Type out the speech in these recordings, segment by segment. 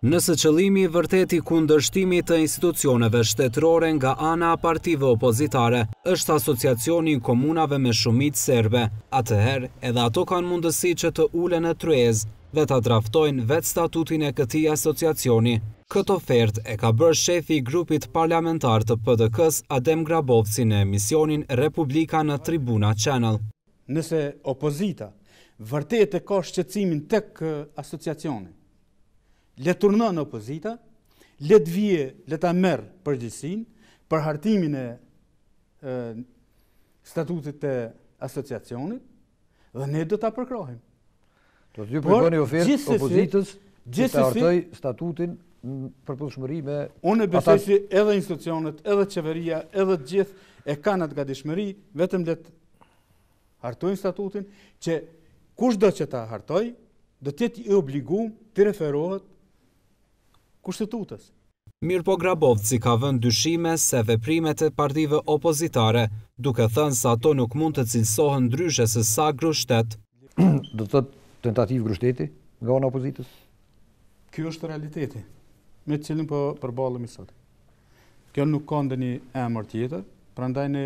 Nëse qëlimi i vërteti kundërshtimi të institucioneve shtetërore nga ana a partive opozitare, është asociacioni i komunave me shumit serbe. A të her, edhe ato kanë mundësi që të ule në truez dhe të draftojnë vetë statutin e këti asociacioni. Këtë ofert e ka bërë shefi i grupit parlamentar të PDK-s Adem Grabovci në emisionin Republika në Tribuna Channel. Nëse opozita vërtet e ka shqecimin të kë asociacioni, le të turnon opozita, le të vije, le ta merr përgjegjësinë për hartimin e, statutit të asociacionit dhe ne do ta përkrohim. Do të dy përgjoni ofertë opozitës gjithsesi hartoj statutin përputhshmëri me unë besoj si edhe institucionet, edhe qeveria, edhe të gjithë e kanë atë gatishmëri vetëm let hartojnë statutin që kushdo që ta hartoj do të jetë i obliguar të referohet kushtetutës. Mirë po Grabovci ka vënd dyshime se veprimet e partive opozitare, duke thënë sa ato nuk mund të cilësohën ndryshe se sa grushtet. Do të të tentativë grushteti nga onë opozitës? Kjo është realiteti, me cilin për po përbalëm i sotë. Kjo nuk kënde një emër tjetër, pra ndaj në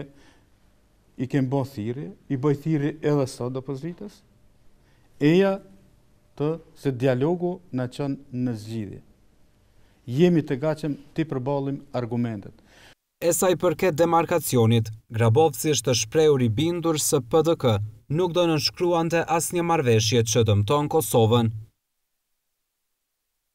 i kemë bo thiri, i bëj thiri edhe sotë opozitës, eja të se dialogu në qënë në zgjidhje jemi të gacim të i përbalim argumentet. Esa i përket demarkacionit, Grabovci është shprejur i bindur së PDK, nuk do në shkruante as një marveshje që dëmton Kosovën,